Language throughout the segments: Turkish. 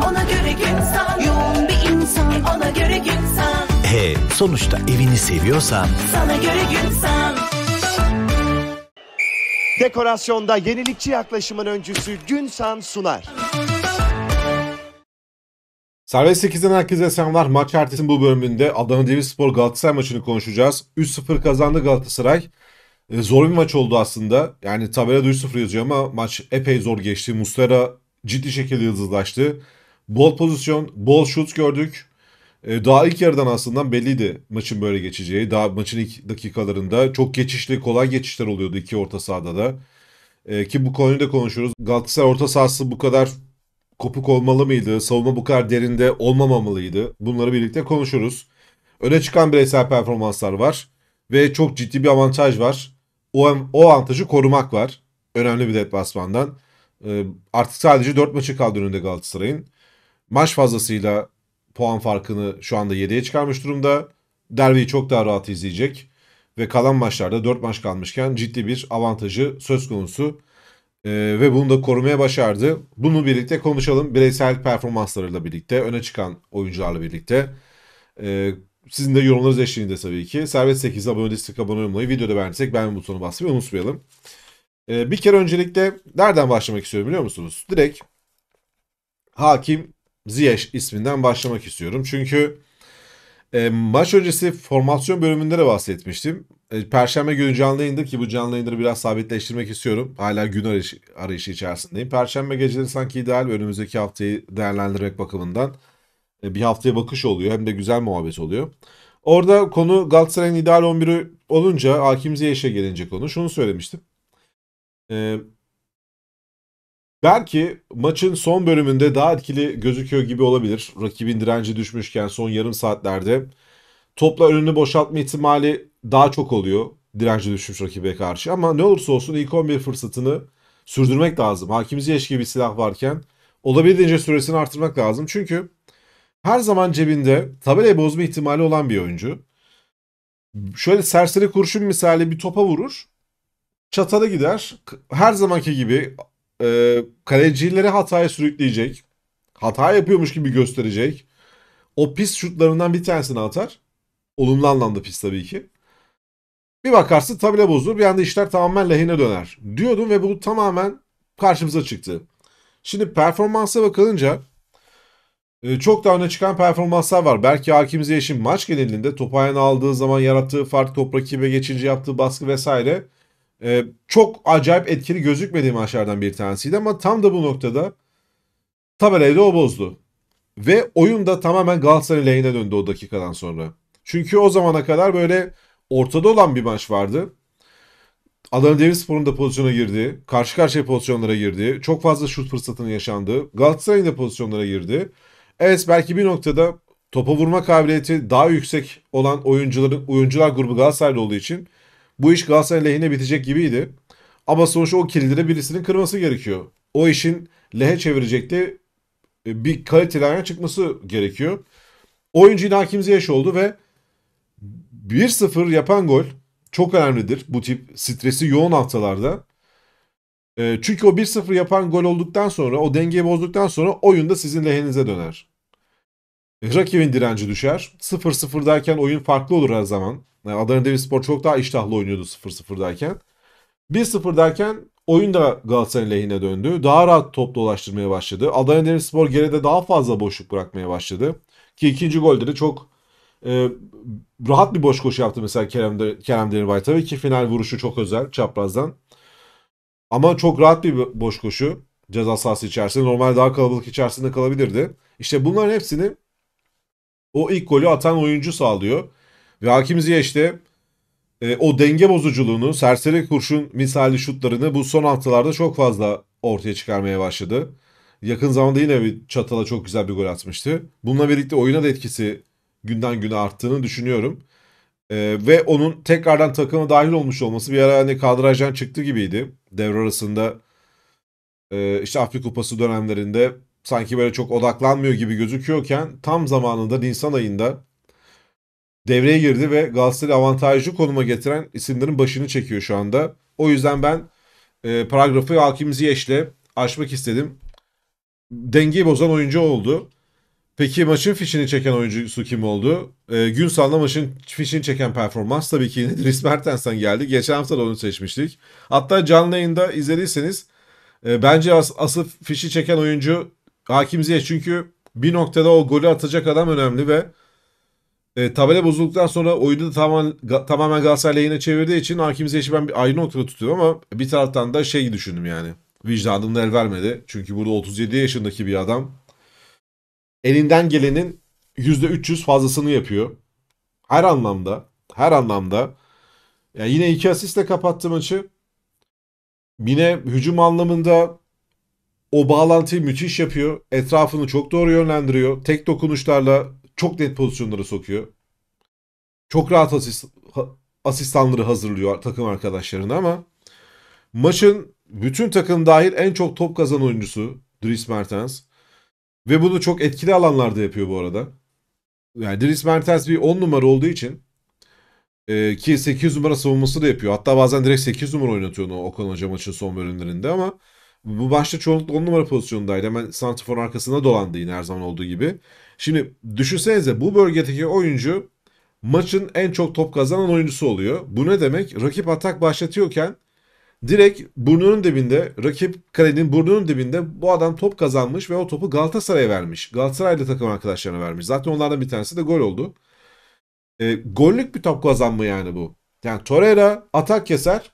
ona göre gün yoğun bir insan ona göre gün He sonuçta evini seviyorsan sana göre gün Dekorasyonda yenilikçi yaklaşımın öncüsü Günsan sunar. Servet 8'den herkese selamlar. Maç ertesi bu bölümünde Adana Demirspor Galatasaray maçını konuşacağız. 3-0 kazandı Galatasaray. Ee, zor bir maç oldu aslında. Yani tabelada 3-0 yazıyor ama maç epey zor geçti. Muslera ciddi şekilde yıldızlaştı. Bol pozisyon, bol şut gördük. Ee, daha ilk yarıdan aslında belliydi maçın böyle geçeceği. Daha maçın ilk dakikalarında çok geçişli, kolay geçişler oluyordu iki orta sahada da. Ee, ki bu konuyu da konuşuyoruz. Galatasaray orta sahası bu kadar kopuk olmalı mıydı? Savunma bu kadar derinde olmamamalıydı? Bunları birlikte konuşuruz. Öne çıkan bireysel performanslar var. Ve çok ciddi bir avantaj var. O, o avantajı korumak var. Önemli bir deplasmandan. Ee, artık sadece 4 maçı kaldı önünde Galatasaray'ın. Maç fazlasıyla puan farkını şu anda 7'ye çıkarmış durumda. Derbiyi çok daha rahat izleyecek. Ve kalan maçlarda 4 maç kalmışken ciddi bir avantajı söz konusu. Ee, ve bunu da korumaya başardı. Bunu birlikte konuşalım. Bireysel performanslarıyla birlikte, öne çıkan oyuncularla birlikte. Ee, sizin de yorumlarınız eşliğinde tabii ki. Servet 8 abone destek abone olmayı, videoda beğendiysek beğen butonu basmayı unutmayalım. Ee, bir kere öncelikle nereden başlamak istiyorum biliyor musunuz? Direkt Hakim Ziyech isminden başlamak istiyorum. Çünkü e, maç öncesi formasyon bölümünde de bahsetmiştim. E, Perşembe günü canlı yayındır ki bu canlı yayınları biraz sabitleştirmek istiyorum. Hala gün arayışı, arayışı içerisindeyim. Perşembe geceleri sanki ideal önümüzdeki haftayı değerlendirmek bakımından. E, bir haftaya bakış oluyor hem de güzel muhabbet oluyor. Orada konu Galatasaray'ın ideal 11'i olunca Hakim Ziyech'e gelince konu şunu söylemiştim. E, Belki maçın son bölümünde daha etkili gözüküyor gibi olabilir. Rakibin direnci düşmüşken son yarım saatlerde topla önünü boşaltma ihtimali daha çok oluyor direnci düşmüş rakibe karşı. Ama ne olursa olsun ilk 11 fırsatını sürdürmek lazım. Hakim Ziyech gibi bir silah varken olabildiğince süresini artırmak lazım. Çünkü her zaman cebinde tabelayı bozma ihtimali olan bir oyuncu. Şöyle serseri kurşun misali bir topa vurur. Çatara gider. Her zamanki gibi e, kalecileri hataya sürükleyecek. Hata yapıyormuş gibi gösterecek. O pis şutlarından bir tanesini atar. Olumlu anlamda pis tabii ki. Bir bakarsın tabela bozulur. Bir anda işler tamamen lehine döner. Diyordum ve bu tamamen karşımıza çıktı. Şimdi performansa bakılınca e, çok daha öne çıkan performanslar var. Belki Hakim Ziyeş'in maç genelinde top ayağına aldığı zaman yarattığı fark, top rakibe geçince yaptığı baskı vesaire e, çok acayip etkili gözükmediği maçlardan bir tanesiydi ama tam da bu noktada tabelayı da o bozdu. Ve oyun da tamamen Galatasaray lehine döndü o dakikadan sonra. Çünkü o zamana kadar böyle ortada olan bir maç vardı. Adana Demirspor'un da pozisyona girdi. Karşı karşıya pozisyonlara girdi. Çok fazla şut fırsatının yaşandı. Galatasaray'ın da pozisyonlara girdi. Evet belki bir noktada topa vurma kabiliyeti daha yüksek olan oyuncuların oyuncular grubu Galatasaray'da olduğu için bu iş Galatasaray lehine bitecek gibiydi. Ama sonuçta o kilidire birisinin kırması gerekiyor. O işin lehe çevirecekti e, bir kaliteli ayağına çıkması gerekiyor. Oyuncu yine Hakim Ziyech oldu ve 1-0 yapan gol çok önemlidir bu tip stresi yoğun haftalarda. E, çünkü o 1-0 yapan gol olduktan sonra o dengeyi bozduktan sonra oyunda sizin lehinize döner. Rakibin direnci düşer. 0-0'dayken oyun farklı olur her zaman. Yani Adana Demirspor çok daha iştahlı oynuyordu 0-0'dayken. 1-0'dayken oyun da Galatasaray'ın lehine döndü. Daha rahat top dolaştırmaya başladı. Adana Demirspor geride daha fazla boşluk bırakmaya başladı. Ki ikinci golde de çok e, rahat bir boş koşu yaptı mesela Kerem, de, Kerem Demirbay tabii ki final vuruşu çok özel çaprazdan. Ama çok rahat bir boş koşu ceza sahası içerisinde. Normal daha kalabalık içerisinde kalabilirdi. İşte bunların hepsini o ilk golü atan oyuncu sağlıyor. Ve Hakim Ziyech işte e, o denge bozuculuğunu, serseri kurşun misali şutlarını bu son haftalarda çok fazla ortaya çıkarmaya başladı. Yakın zamanda yine bir çatala çok güzel bir gol atmıştı. Bununla birlikte oyuna da etkisi günden güne arttığını düşünüyorum. Ee, ve onun tekrardan takıma dahil olmuş olması bir ara hani kadrajdan çıktı gibiydi. Devre arasında e, işte Afrika Kupası dönemlerinde sanki böyle çok odaklanmıyor gibi gözüküyorken tam zamanında Nisan ayında devreye girdi ve Galatasaray'ı avantajlı konuma getiren isimlerin başını çekiyor şu anda. O yüzden ben e, paragrafı Hakim Ziyech'le açmak istedim. Dengeyi bozan oyuncu oldu. Peki maçın fişini çeken oyuncusu kim oldu? E, Günsal'la maçın fişini çeken performans tabii ki Dries Mertens'ten geldi. Geçen hafta da onu seçmiştik. Hatta canlı yayında izlediyseniz e, bence as- asıl fişi çeken oyuncu Hakim Ziyech çünkü bir noktada o golü atacak adam önemli ve e, tabela bozulduktan sonra oyunu da tamamen, ga, tamamen Galatasaray lehine çevirdiği için Hakim Ziyech'i ben bir ayrı noktada tutuyorum ama bir taraftan da şey düşündüm yani. Vicdanım da el vermedi. Çünkü burada 37 yaşındaki bir adam elinden gelenin %300 fazlasını yapıyor. Her anlamda. Her anlamda. Yani yine iki asistle kapattı maçı. Yine hücum anlamında o bağlantıyı müthiş yapıyor. Etrafını çok doğru yönlendiriyor. Tek dokunuşlarla çok net pozisyonlara sokuyor. Çok rahat asist, asistanları hazırlıyor takım arkadaşlarını ama maçın bütün takım dahil en çok top kazan oyuncusu Dries Mertens. Ve bunu çok etkili alanlarda yapıyor bu arada. Yani Dries Mertens bir 10 numara olduğu için e, ki 8 numara savunması da yapıyor. Hatta bazen direkt 8 numara oynatıyor onu Okan Hoca maçın son bölümlerinde ama bu başta çoğunlukla 10 numara pozisyondaydı, Hemen Santifor'un arkasında dolandı yine her zaman olduğu gibi. Şimdi düşünsenize bu bölgedeki oyuncu maçın en çok top kazanan oyuncusu oluyor. Bu ne demek? Rakip atak başlatıyorken direkt burnunun dibinde, rakip kalenin burnunun dibinde bu adam top kazanmış ve o topu Galatasaray'a vermiş. Galatasaray'da takım arkadaşlarına vermiş. Zaten onlardan bir tanesi de gol oldu. E, gollük bir top kazanma yani bu. Yani Torreira atak keser,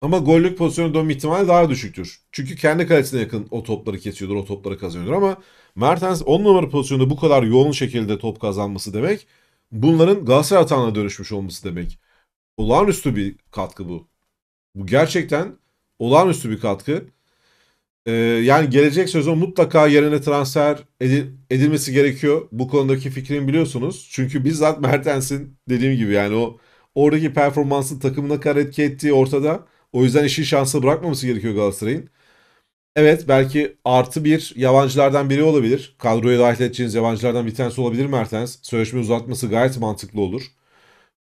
ama gollük pozisyonu dönme ihtimali daha düşüktür. Çünkü kendi kalesine yakın o topları kesiyordur, o topları kazanıyordur ama Mertens 10 numara pozisyonda bu kadar yoğun şekilde top kazanması demek bunların Galatasaray atağına dönüşmüş olması demek. Olağanüstü bir katkı bu. Bu gerçekten olağanüstü bir katkı. Ee, yani gelecek sezon mutlaka yerine transfer edil- edilmesi gerekiyor. Bu konudaki fikrim biliyorsunuz. Çünkü bizzat Mertens'in dediğim gibi yani o oradaki performansın takımına kar etki ettiği ortada. O yüzden işin şansı bırakmaması gerekiyor Galatasaray'ın. Evet belki artı bir yabancılardan biri olabilir. Kadroya dahil edeceğiniz yabancılardan bir tanesi olabilir Mertens. Sözleşme uzatması gayet mantıklı olur.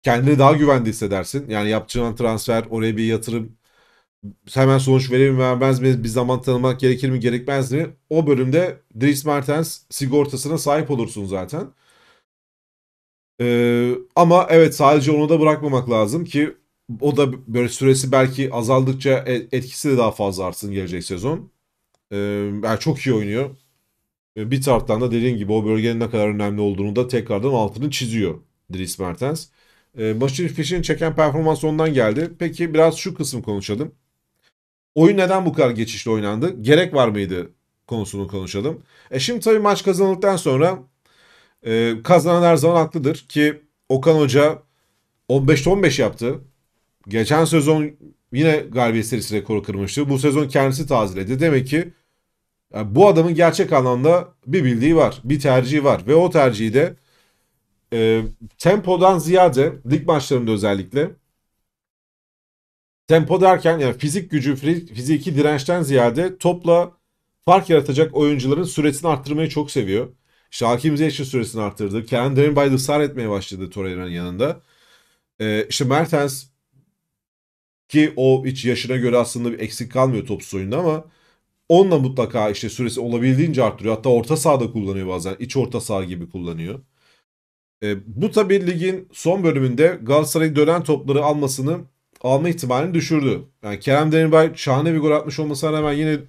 Kendini daha güvende hissedersin. Yani yapacağın transfer, oraya bir yatırım hemen sonuç verir mi vermez mi bir zaman tanımak gerekir mi gerekmez mi o bölümde Dries Mertens sigortasına sahip olursun zaten. Ee, ama evet sadece onu da bırakmamak lazım ki o da böyle süresi belki azaldıkça e, etkisi de daha fazla artsın gelecek sezon. Ee, yani çok iyi oynuyor. E, bir taraftan da dediğim gibi o bölgenin ne kadar önemli olduğunu da tekrardan altını çiziyor Dries Mertens. Ee, Başir Fiş'in çeken performans ondan geldi. Peki biraz şu kısım konuşalım. Oyun neden bu kadar geçişli oynandı? Gerek var mıydı konusunu konuşalım. E şimdi tabii maç kazanıldıktan sonra e, kazanan her zaman haklıdır ki Okan Hoca 15-15 yaptı. Geçen sezon yine galibiyet serisi rekoru kırmıştı. Bu sezon kendisi tazeledi. Demek ki yani e, bu adamın gerçek anlamda bir bildiği var. Bir tercihi var. Ve o tercihi de e, tempodan ziyade lig maçlarında özellikle tempo derken yani fizik gücü, fiziki dirençten ziyade topla fark yaratacak oyuncuların süresini arttırmayı çok seviyor. İşte Hakim Ziyech'in süresini arttırdı. Kenan Demirbay ısrar etmeye başladı Torreira'nın yanında. Ee, işte Mertens ki o hiç yaşına göre aslında bir eksik kalmıyor topsuz oyunda ama onunla mutlaka işte süresi olabildiğince arttırıyor. Hatta orta sahada kullanıyor bazen. İç orta saha gibi kullanıyor. E, bu tabi ligin son bölümünde Galatasaray'ın dönen topları almasını alma ihtimalini düşürdü. Yani Kerem Demirbay şahane bir gol atmış olmasına rağmen yine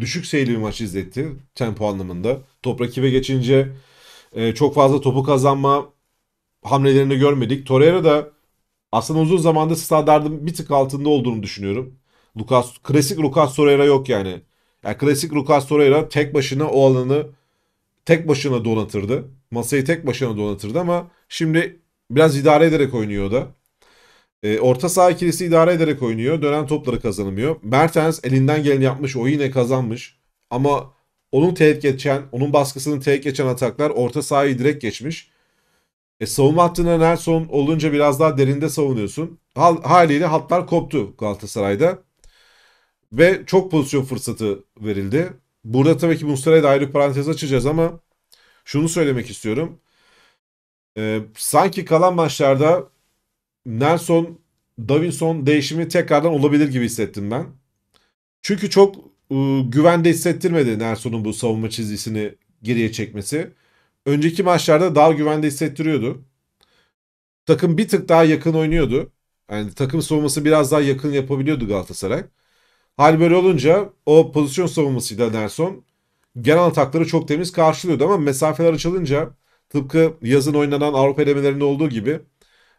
düşük seyirli bir maç izletti tempo anlamında. Top rakibe geçince e, çok fazla topu kazanma hamlelerini görmedik. Torreira da aslında uzun zamanda standartın bir tık altında olduğunu düşünüyorum. Lucas, klasik Lucas Torreira yok yani. yani klasik Lucas Torreira tek başına o alanı tek başına donatırdı. Masayı tek başına donatırdı ama şimdi biraz idare ederek oynuyor da. E, orta saha ikilisi idare ederek oynuyor. Dönen topları kazanamıyor. Mertens elinden geleni yapmış. O yine kazanmış. Ama onun tehdit geçen, onun baskısını tehdit geçen ataklar orta sahayı direkt geçmiş. E, savunma hattına Nelson olunca biraz daha derinde savunuyorsun. Hal, haliyle hatlar koptu Galatasaray'da. Ve çok pozisyon fırsatı verildi. Burada tabii ki Muslera'ya da ayrı parantez açacağız ama şunu söylemek istiyorum. E, sanki kalan maçlarda Nelson Davinson değişimi tekrardan olabilir gibi hissettim ben. Çünkü çok e, güvende hissettirmedi Nelson'un bu savunma çizgisini geriye çekmesi önceki maçlarda daha güvende hissettiriyordu. Takım bir tık daha yakın oynuyordu. Yani takım savunması biraz daha yakın yapabiliyordu Galatasaray. Hal böyle olunca o pozisyon savunmasıyla Nelson genel atakları çok temiz karşılıyordu ama mesafeler açılınca tıpkı yazın oynanan Avrupa elemelerinde olduğu gibi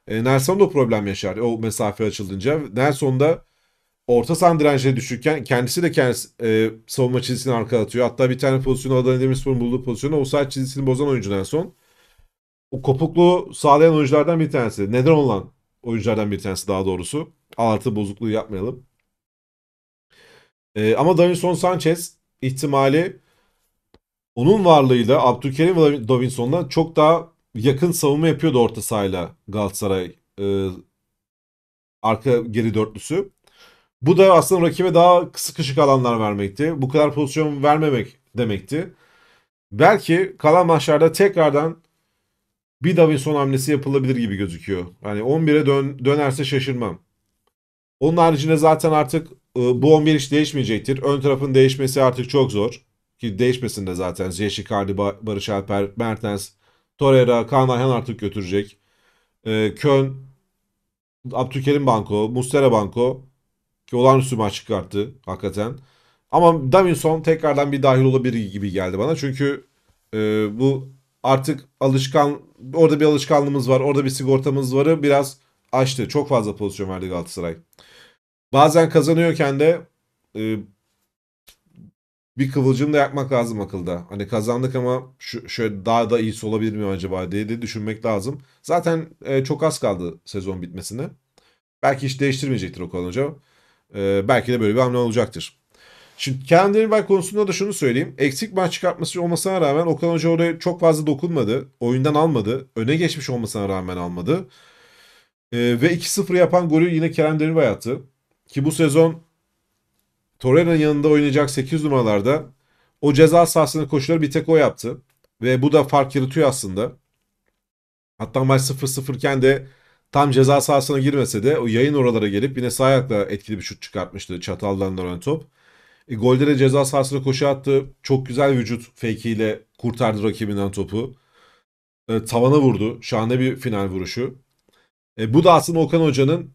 e, Nelson da problem yaşar o mesafe açılınca. Nelson da orta saha dirençleri düşükken kendisi de kendisi e, savunma çizgisini arka atıyor. Hatta bir tane pozisyonu Adana Demirspor'un bulduğu pozisyonu o saat çizgisini bozan oyuncudan son. O kopukluğu sağlayan oyunculardan bir tanesi. Neden olan oyunculardan bir tanesi daha doğrusu. Artı bozukluğu yapmayalım. E, ama Davinson Sanchez ihtimali onun varlığıyla Abdülkerim ve Davinson'dan çok daha yakın savunma yapıyordu orta sahayla Galatasaray e, arka geri dörtlüsü. Bu da aslında rakibe daha sıkışık alanlar vermekti. Bu kadar pozisyon vermemek demekti. Belki kalan maçlarda tekrardan bir Davinson hamlesi yapılabilir gibi gözüküyor. Hani 11'e dön, dönerse şaşırmam. Onun haricinde zaten artık e, bu 11 hiç değişmeyecektir. Ön tarafın değişmesi artık çok zor. Ki değişmesin de zaten. Yeşikardi, Barış Alper, Mertens, Torreira, Kaan Ayhan artık götürecek. E, Kön, Abdülkerim Banko, Mustera Banko, ki olağanüstü maç çıkarttı hakikaten. Ama Davinson tekrardan bir dahil olabilir gibi geldi bana. Çünkü e, bu artık alışkan orada bir alışkanlığımız var. Orada bir sigortamız varı biraz açtı. Çok fazla pozisyon verdi Galatasaray. Bazen kazanıyorken de e, bir kıvılcım da yakmak lazım akılda. Hani kazandık ama şu, şöyle daha da iyisi olabilir mi acaba diye de düşünmek lazım. Zaten e, çok az kaldı sezon bitmesine. Belki hiç değiştirmeyecektir o konu hocam. Ee, belki de böyle bir hamle olacaktır. Şimdi Kerem Demirbay konusunda da şunu söyleyeyim. Eksik maç çıkartması olmasına rağmen Okan Hoca oraya çok fazla dokunmadı. Oyundan almadı. Öne geçmiş olmasına rağmen almadı. Ee, ve 2-0 yapan golü yine Kerem Demirbay attı. Ki bu sezon Torreira'nın yanında oynayacak 8 numaralarda o ceza sahasında koşuları bir tek o yaptı. Ve bu da fark yaratıyor aslında. Hatta maç 0-0 iken de Tam ceza sahasına girmese de o yayın oralara gelip yine sağ ayakla etkili bir şut çıkartmıştı çataldan dönen top. E, golde de ceza sahasına koşu attı. Çok güzel vücut fekiyle kurtardı rakibinden topu. E, tavana vurdu. Şahane bir final vuruşu. E, bu da aslında Okan Hoca'nın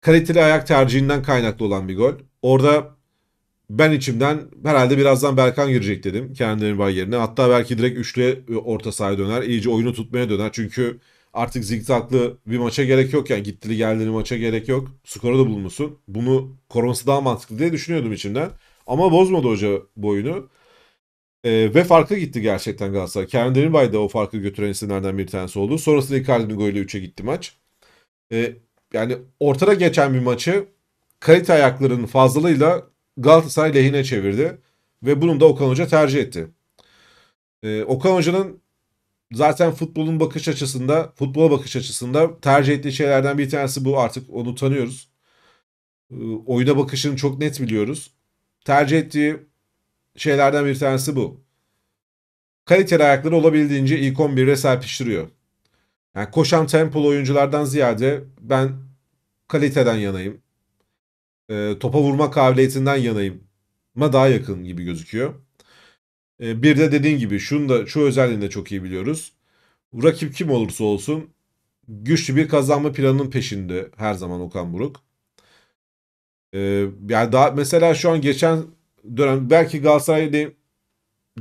kaliteli ayak tercihinden kaynaklı olan bir gol. Orada ben içimden herhalde birazdan Berkan girecek dedim var yerine. Hatta belki direkt üçlü e, orta sahaya döner. iyice oyunu tutmaya döner. Çünkü artık zigzaglı bir maça gerek yok yani gittili geldiği maça gerek yok. Skora da bulunmuşsun. Bunu koruması daha mantıklı diye düşünüyordum içimden. Ama bozmadı hoca bu oyunu. E, ee, ve farkı gitti gerçekten Galatasaray. Kevin Demirbay da o farkı götüren isimlerden bir tanesi oldu. Sonrasında Icardi'nin golüyle 3'e gitti maç. E, yani ortada geçen bir maçı kalite ayaklarının fazlalığıyla Galatasaray lehine çevirdi. Ve bunu da Okan Hoca tercih etti. E, Okan Hoca'nın zaten futbolun bakış açısında, futbola bakış açısında tercih ettiği şeylerden bir tanesi bu artık onu tanıyoruz. E, oyuna bakışını çok net biliyoruz. Tercih ettiği şeylerden bir tanesi bu. Kaliteli ayakları olabildiğince ilk 11'e serpiştiriyor. Yani koşan tempolu oyunculardan ziyade ben kaliteden yanayım. E, topa vurma kabiliyetinden yanayım. Ma daha yakın gibi gözüküyor. Ee, bir de dediğin gibi şunu da şu özelliğini de çok iyi biliyoruz. Rakip kim olursa olsun güçlü bir kazanma planının peşinde her zaman Okan Buruk. Ee, yani daha mesela şu an geçen dönem belki Galatasaray'ı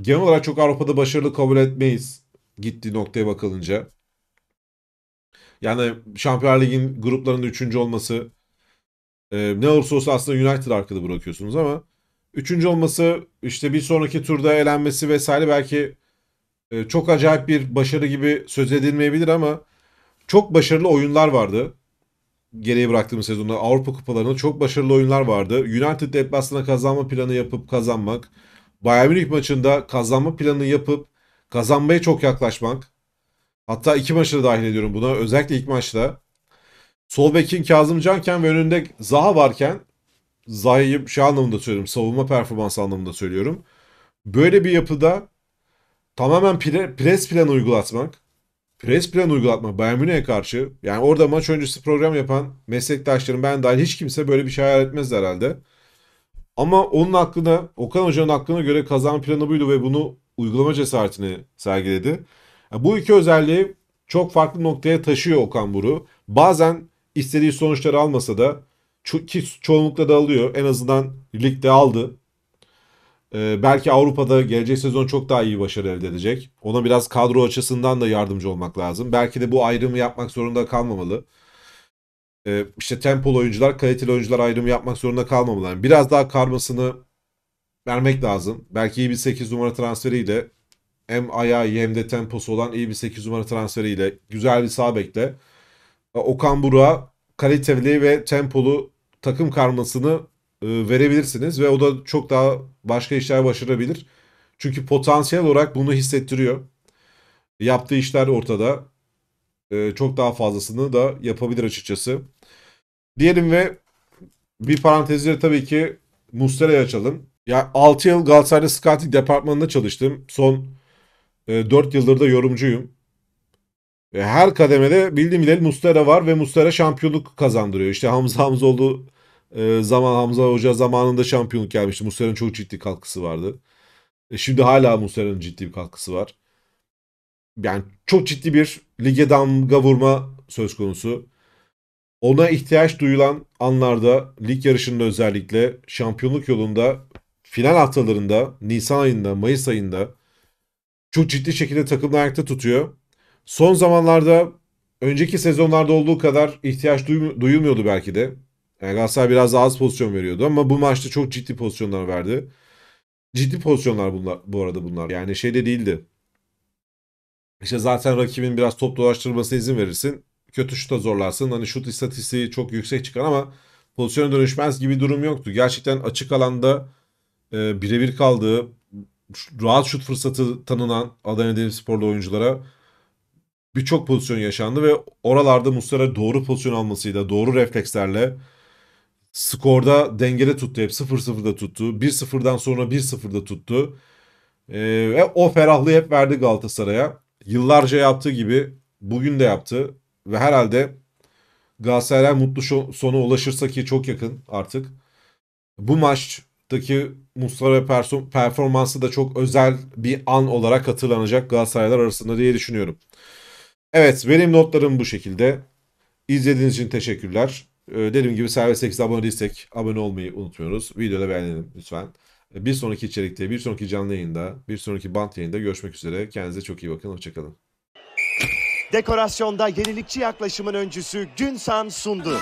genel olarak çok Avrupa'da başarılı kabul etmeyiz gittiği noktaya bakılınca. Yani Şampiyonlar Ligi'nin gruplarının üçüncü olması e, ne olursa olsun aslında United arkada bırakıyorsunuz ama Üçüncü olması işte bir sonraki turda elenmesi vesaire belki e, çok acayip bir başarı gibi söz edilmeyebilir ama çok başarılı oyunlar vardı. Geriye bıraktığımız sezonda Avrupa kupalarında çok başarılı oyunlar vardı. United deplasına kazanma planı yapıp kazanmak. Bayern Münih maçında kazanma planı yapıp kazanmaya çok yaklaşmak. Hatta iki maçı da dahil ediyorum buna. Özellikle ilk maçta. Sol bekin Kazım Canken ve önünde Zaha varken Zaha'yı şey anlamında söylüyorum. Savunma performansı anlamında söylüyorum. Böyle bir yapıda tamamen pre, pres plan uygulatmak pres plan uygulatmak Bayern Münih'e karşı yani orada maç öncesi program yapan meslektaşlarım ben dahil hiç kimse böyle bir şey hayal etmez herhalde. Ama onun aklına, Okan Hoca'nın aklına göre kazan planı buydu ve bunu uygulama cesaretini sergiledi. Yani bu iki özelliği çok farklı noktaya taşıyor Okan Buru. Bazen istediği sonuçları almasa da ki çoğunlukla da alıyor. En azından ligde aldı. Ee, belki Avrupa'da gelecek sezon çok daha iyi başarı elde edecek. Ona biraz kadro açısından da yardımcı olmak lazım. Belki de bu ayrımı yapmak zorunda kalmamalı. Ee, işte tempolu oyuncular, kaliteli oyuncular ayrımı yapmak zorunda kalmamalı. Yani biraz daha karmasını vermek lazım. Belki iyi bir 8 numara transferiyle hem ayağı iyi hem de temposu olan iyi bir 8 numara transferiyle güzel bir sağ bekle. Okan Burak'a kaliteli ve tempolu takım karmasını e, verebilirsiniz ve o da çok daha başka işler başarabilir. Çünkü potansiyel olarak bunu hissettiriyor. Yaptığı işler ortada. E, çok daha fazlasını da yapabilir açıkçası. Diyelim ve bir parantezleri tabii ki Muslera'yı açalım. Ya yani 6 yıl Galatasaray'da scouting departmanında çalıştım. Son 4 e, yıldır da yorumcuyum her kademede bildiğim bileli Mustera var ve Mustera şampiyonluk kazandırıyor. İşte Hamza Hamzoğlu e, zaman Hamza Hoca zamanında şampiyonluk gelmişti. Mustera'nın çok ciddi katkısı vardı. E, şimdi hala Mustera'nın ciddi bir katkısı var. Yani çok ciddi bir lige damga vurma söz konusu. Ona ihtiyaç duyulan anlarda lig yarışında özellikle şampiyonluk yolunda final haftalarında Nisan ayında Mayıs ayında çok ciddi şekilde takımını ayakta tutuyor. Son zamanlarda önceki sezonlarda olduğu kadar ihtiyaç duyulmuyordu belki de. Yani Galatasaray biraz daha az pozisyon veriyordu ama bu maçta çok ciddi pozisyonlar verdi. Ciddi pozisyonlar bunlar bu arada bunlar. Yani şey de değildi. İşte zaten rakibin biraz top dolaştırmasına izin verirsin. Kötü şuta zorlarsın. Hani şut istatistiği çok yüksek çıkar ama pozisyona dönüşmez gibi durum yoktu. Gerçekten açık alanda e, birebir kaldığı, rahat şut fırsatı tanınan Adana Demirsporlu oyunculara birçok pozisyon yaşandı ve oralarda Muslera doğru pozisyon almasıyla, doğru reflekslerle skorda dengede tuttu. Hep 0-0'da tuttu. 1-0'dan sonra 1-0'da tuttu. Ee, ve o ferahlığı hep verdi Galatasaray'a. Yıllarca yaptığı gibi bugün de yaptı. Ve herhalde Galatasaray mutlu sona ulaşırsa ki çok yakın artık. Bu maçtaki Mustafa performansı da çok özel bir an olarak hatırlanacak Galatasaraylar arasında diye düşünüyorum. Evet benim notlarım bu şekilde. İzlediğiniz için teşekkürler. Ee, dediğim gibi Servet 8'e abone değilsek abone olmayı unutmuyoruz. Videoda beğenelim lütfen. Ee, bir sonraki içerikte, bir sonraki canlı yayında, bir sonraki bant yayında görüşmek üzere. Kendinize çok iyi bakın. Hoşçakalın. Dekorasyonda yenilikçi yaklaşımın öncüsü Günsan sundu.